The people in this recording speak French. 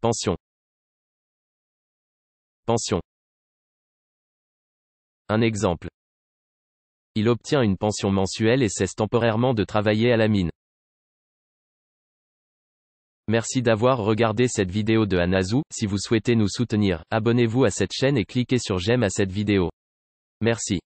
Pension. Pension. Un exemple. Il obtient une pension mensuelle et cesse temporairement de travailler à la mine. Merci d'avoir regardé cette vidéo de Anazou, si vous souhaitez nous soutenir, abonnez-vous à cette chaîne et cliquez sur j'aime à cette vidéo. Merci.